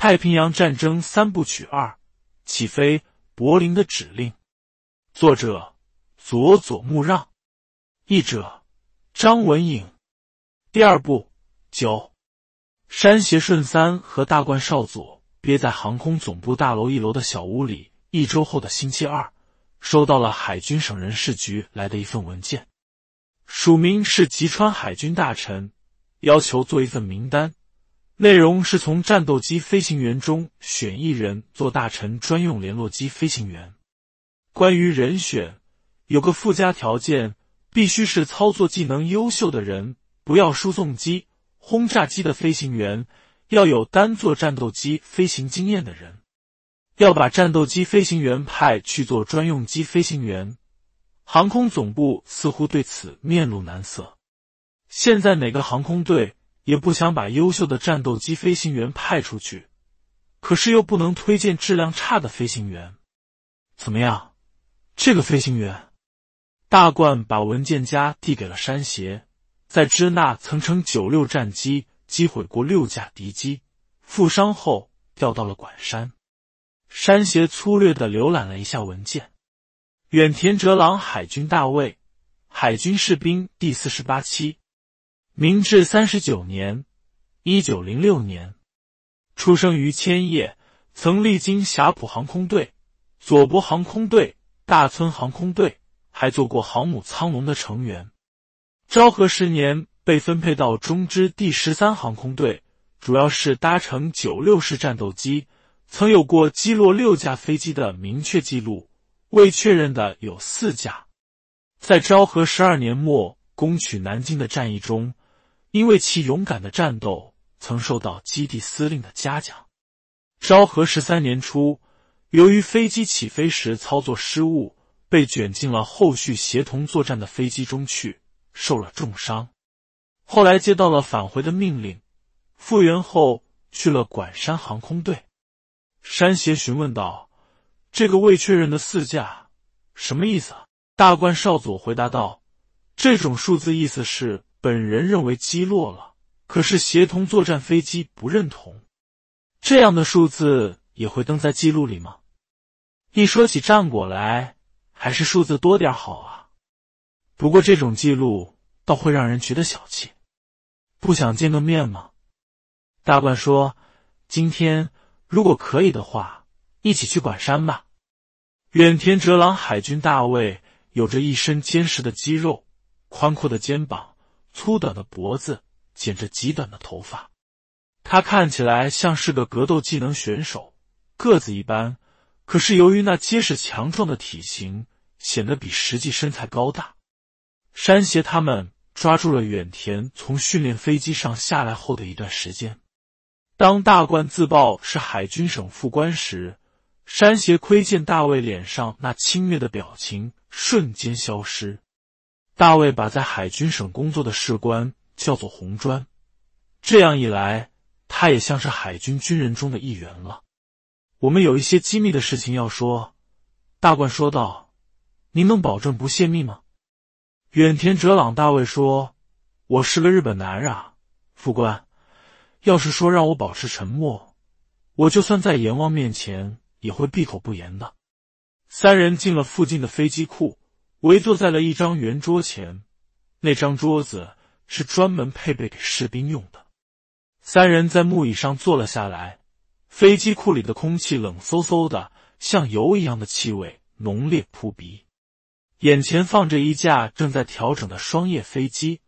《太平洋战争三部曲》二：起飞柏林的指令，作者佐佐木让，译者张文颖。第二部九，山胁顺三和大冠少佐憋在航空总部大楼一楼的小屋里一周后，的星期二，收到了海军省人事局来的一份文件，署名是吉川海军大臣，要求做一份名单。内容是从战斗机飞行员中选一人做大臣专用联络机飞行员。关于人选，有个附加条件，必须是操作技能优秀的人，不要输送机、轰炸机的飞行员，要有单座战斗机飞行经验的人。要把战斗机飞行员派去做专用机飞行员，航空总部似乎对此面露难色。现在哪个航空队？也不想把优秀的战斗机飞行员派出去，可是又不能推荐质量差的飞行员。怎么样，这个飞行员？大冠把文件夹递给了山胁，在支那曾乘九六战机击毁过六架敌机，负伤后调到了管山。山胁粗略的浏览了一下文件，远田哲郎海军大尉，海军士兵第四十八期。明治三十九年，一九零六年，出生于千叶，曾历经霞浦航空队、佐伯航空队、大村航空队，还做过航母“苍龙”的成员。昭和十年被分配到中之第十三航空队，主要是搭乘九六式战斗机，曾有过击落六架飞机的明确记录，未确认的有四架。在昭和十二年末攻取南京的战役中。因为其勇敢的战斗，曾受到基地司令的嘉奖。昭和十三年初，由于飞机起飞时操作失误，被卷进了后续协同作战的飞机中去，受了重伤。后来接到了返回的命令，复原后去了管山航空队。山胁询问道：“这个未确认的四架什么意思？”大冠少佐回答道：“这种数字意思是……”本人认为击落了，可是协同作战飞机不认同。这样的数字也会登在记录里吗？一说起战果来，还是数字多点好啊。不过这种记录倒会让人觉得小气。不想见个面吗？大冠说：“今天如果可以的话，一起去管山吧。”远田哲郎海军大尉有着一身坚实的肌肉，宽阔的肩膀。粗短的脖子，剪着极短的头发，他看起来像是个格斗技能选手，个子一般，可是由于那结实强壮的体型，显得比实际身材高大。山邪他们抓住了远田从训练飞机上下来后的一段时间。当大冠自曝是海军省副官时，山邪窥见大卫脸上那轻蔑的表情，瞬间消失。大卫把在海军省工作的士官叫做“红砖”，这样一来，他也像是海军军人中的一员了。我们有一些机密的事情要说，大冠说道：“您能保证不泄密吗？”远田哲朗，大卫说：“我是个日本男人啊，副官。要是说让我保持沉默，我就算在阎王面前也会闭口不言的。”三人进了附近的飞机库。围坐在了一张圆桌前，那张桌子是专门配备给士兵用的。三人在木椅上坐了下来。飞机库里的空气冷飕飕的，像油一样的气味浓烈扑鼻。眼前放着一架正在调整的双叶飞机，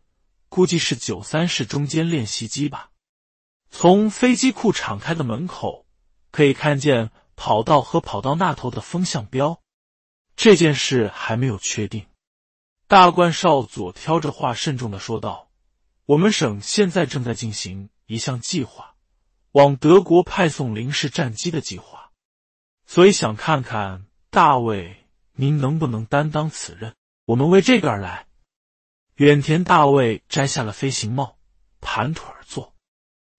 估计是九三式中间练习机吧。从飞机库敞开的门口，可以看见跑道和跑道那头的风向标。这件事还没有确定，大冠少佐挑着话慎重的说道：“我们省现在正在进行一项计划，往德国派送零式战机的计划，所以想看看大卫您能不能担当此任。我们为这个而来。”远田大卫摘下了飞行帽，盘腿而坐。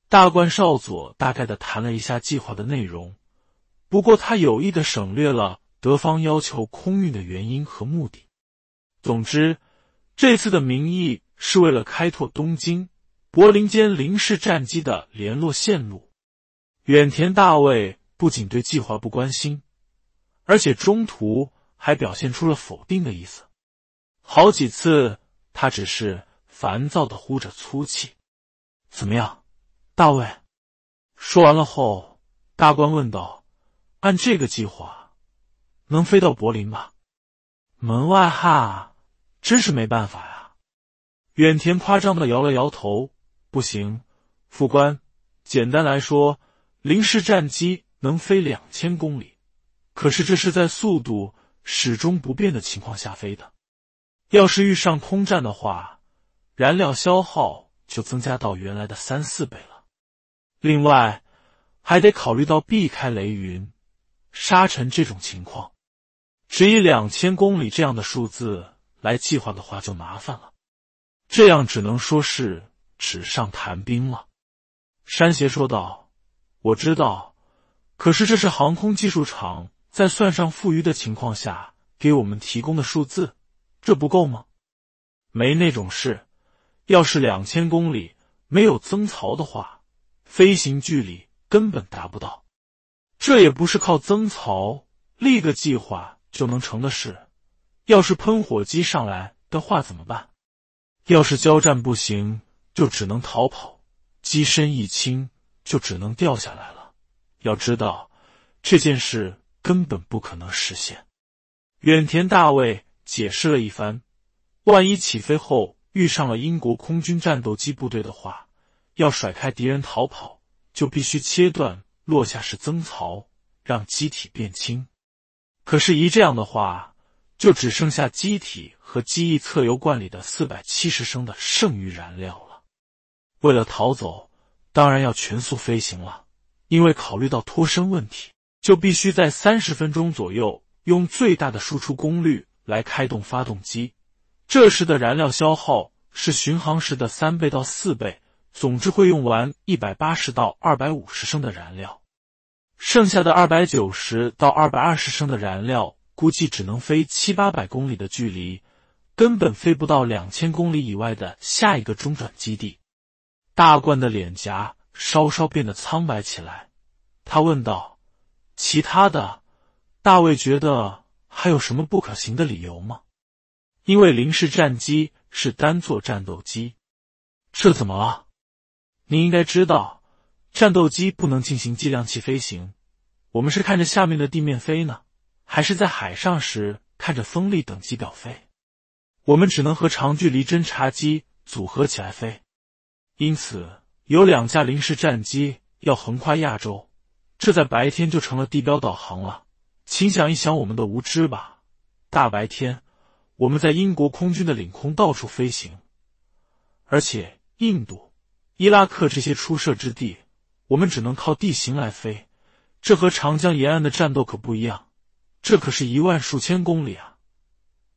大冠少佐大概的谈了一下计划的内容，不过他有意的省略了。德方要求空运的原因和目的。总之，这次的名义是为了开拓东京、柏林间零式战机的联络线路。远田大卫不仅对计划不关心，而且中途还表现出了否定的意思。好几次，他只是烦躁的呼着粗气。怎么样，大卫？”说完了后，大官问道：“按这个计划。”能飞到柏林吧？门外汉真是没办法呀！远田夸张的摇了摇头，不行，副官。简单来说，临时战机能飞两千公里，可是这是在速度始终不变的情况下飞的。要是遇上空战的话，燃料消耗就增加到原来的三四倍了。另外，还得考虑到避开雷云、沙尘这种情况。只以两千公里这样的数字来计划的话，就麻烦了。这样只能说是纸上谈兵了。山邪说道：“我知道，可是这是航空技术厂在算上富余的情况下给我们提供的数字，这不够吗？没那种事。要是两千公里没有增槽的话，飞行距离根本达不到。这也不是靠增槽立个计划。”就能成的事，要是喷火机上来的话怎么办？要是交战不行，就只能逃跑。机身一轻，就只能掉下来了。要知道，这件事根本不可能实现。远田大卫解释了一番：万一起飞后遇上了英国空军战斗机部队的话，要甩开敌人逃跑，就必须切断落下式增槽，让机体变轻。可是，一这样的话，就只剩下机体和机翼侧油罐里的四百七十升的剩余燃料了。为了逃走，当然要全速飞行了。因为考虑到脱身问题，就必须在三十分钟左右用最大的输出功率来开动发动机。这时的燃料消耗是巡航时的三倍到四倍，总之会用完一百八十到二百五十升的燃料。剩下的二百九十到二百二十升的燃料，估计只能飞七八百公里的距离，根本飞不到两千公里以外的下一个中转基地。大冠的脸颊稍稍变得苍白起来，他问道：“其他的，大卫觉得还有什么不可行的理由吗？”因为零式战机是单座战斗机，这怎么了？你应该知道。战斗机不能进行计量器飞行，我们是看着下面的地面飞呢，还是在海上时看着风力等级表飞？我们只能和长距离侦察机组合起来飞，因此有两架临时战机要横跨亚洲，这在白天就成了地标导航了。请想一想我们的无知吧！大白天我们在英国空军的领空到处飞行，而且印度、伊拉克这些出射之地。我们只能靠地形来飞，这和长江沿岸的战斗可不一样。这可是一万数千公里啊！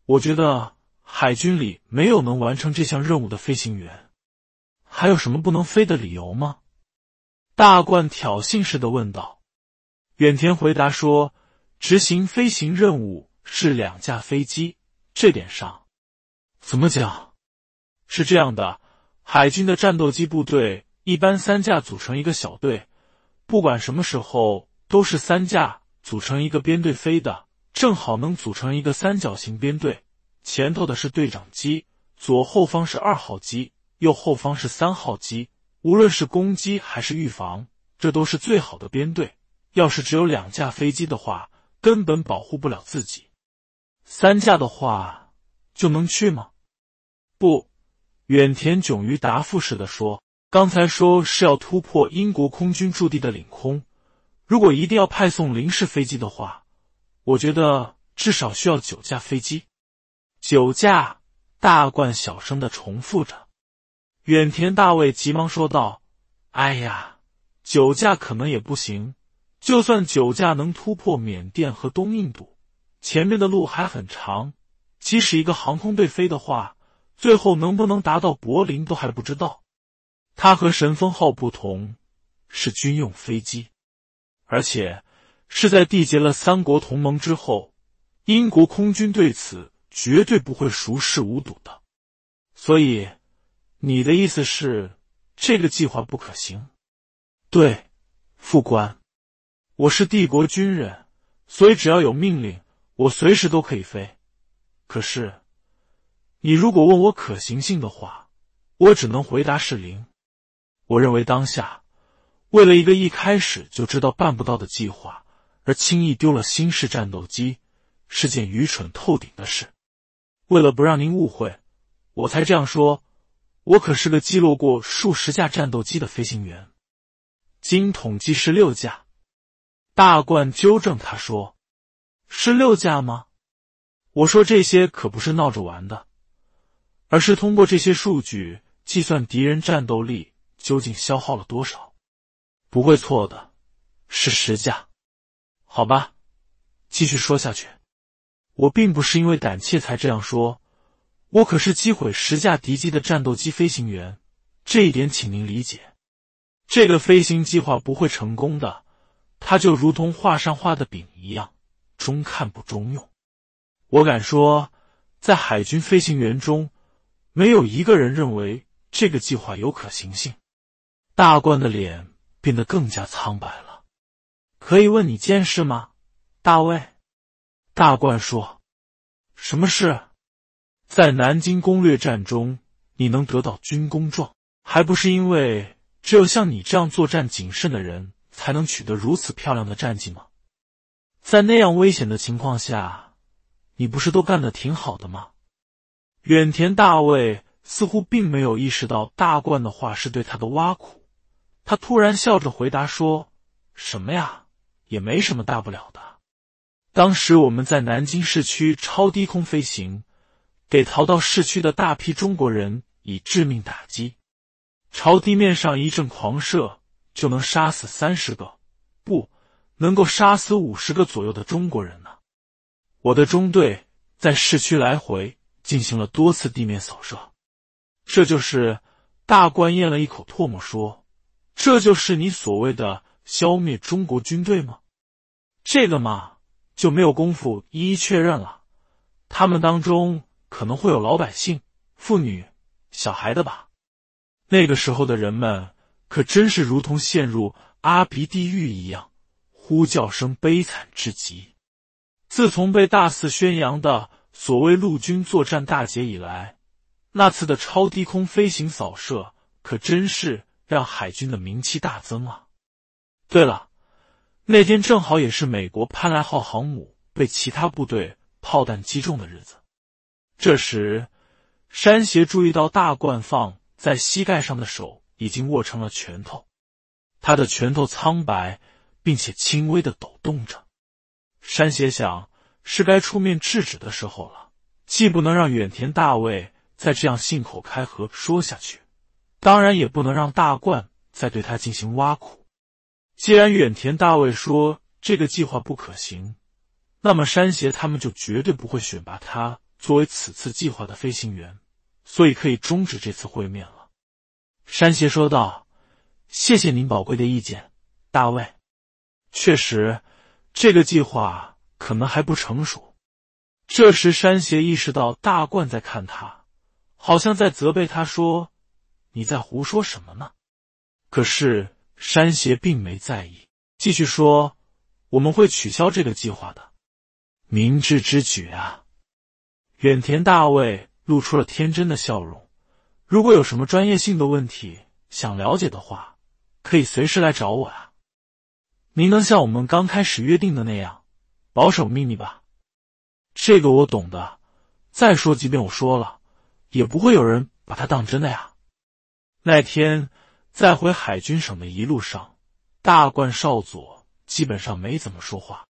我觉得海军里没有能完成这项任务的飞行员。还有什么不能飞的理由吗？大冠挑衅似的问道。远田回答说：“执行飞行任务是两架飞机，这点上怎么讲？是这样的，海军的战斗机部队。”一般三架组成一个小队，不管什么时候都是三架组成一个编队飞的，正好能组成一个三角形编队。前头的是队长机，左后方是二号机，右后方是三号机。无论是攻击还是预防，这都是最好的编队。要是只有两架飞机的话，根本保护不了自己。三架的话就能去吗？不远田囧于答复似的说。刚才说是要突破英国空军驻地的领空，如果一定要派送零式飞机的话，我觉得至少需要九架飞机。九架，大冠小声的重复着。远田大卫急忙说道：“哎呀，九架可能也不行。就算九架能突破缅甸和东印度，前面的路还很长。即使一个航空队飞的话，最后能不能达到柏林都还不知道。”它和神风号不同，是军用飞机，而且是在缔结了三国同盟之后，英国空军对此绝对不会熟视无睹的。所以，你的意思是这个计划不可行？对，副官，我是帝国军人，所以只要有命令，我随时都可以飞。可是，你如果问我可行性的话，我只能回答是零。我认为当下，为了一个一开始就知道办不到的计划而轻易丢了新式战斗机，是件愚蠢透顶的事。为了不让您误会，我才这样说。我可是个击落过数十架战斗机的飞行员，经统计是六架。大冠纠正他说：“是六架吗？”我说这些可不是闹着玩的，而是通过这些数据计算敌人战斗力。究竟消耗了多少？不会错的，是十架。好吧，继续说下去。我并不是因为胆怯才这样说，我可是击毁十架敌机的战斗机飞行员，这一点请您理解。这个飞行计划不会成功的，它就如同画上画的饼一样，中看不中用。我敢说，在海军飞行员中，没有一个人认为这个计划有可行性。大罐的脸变得更加苍白了。可以问你件事吗，大卫？大罐说：“什么事？在南京攻略战中，你能得到军功状，还不是因为只有像你这样作战谨慎的人，才能取得如此漂亮的战绩吗？在那样危险的情况下，你不是都干得挺好的吗？”远田大卫似乎并没有意识到大冠的话是对他的挖苦。他突然笑着回答说：“什么呀，也没什么大不了的。当时我们在南京市区超低空飞行，给逃到市区的大批中国人以致命打击，朝地面上一阵狂射，就能杀死三十个，不能够杀死五十个左右的中国人呢。我的中队在市区来回进行了多次地面扫射，这就是大官咽了一口唾沫说。”这就是你所谓的消灭中国军队吗？这个嘛，就没有功夫一一确认了。他们当中可能会有老百姓、妇女、小孩的吧。那个时候的人们可真是如同陷入阿鼻地狱一样，呼叫声悲惨至极。自从被大肆宣扬的所谓陆军作战大捷以来，那次的超低空飞行扫射可真是。让海军的名气大增啊！对了，那天正好也是美国潘莱号航母被其他部队炮弹击中的日子。这时，山邪注意到大冠放在膝盖上的手已经握成了拳头，他的拳头苍白，并且轻微的抖动着。山邪想，是该出面制止的时候了，既不能让远田大卫再这样信口开河说下去。当然也不能让大冠再对他进行挖苦。既然远田大卫说这个计划不可行，那么山邪他们就绝对不会选拔他作为此次计划的飞行员，所以可以终止这次会面了。山邪说道：“谢谢您宝贵的意见，大卫。确实，这个计划可能还不成熟。”这时，山邪意识到大冠在看他，好像在责备他说。你在胡说什么呢？可是山邪并没在意，继续说：“我们会取消这个计划的，明智之举啊！”远田大卫露出了天真的笑容。如果有什么专业性的问题想了解的话，可以随时来找我啊。您能像我们刚开始约定的那样保守秘密吧？这个我懂的。再说，即便我说了，也不会有人把它当真的呀。那天在回海军省的一路上，大冠少佐基本上没怎么说话。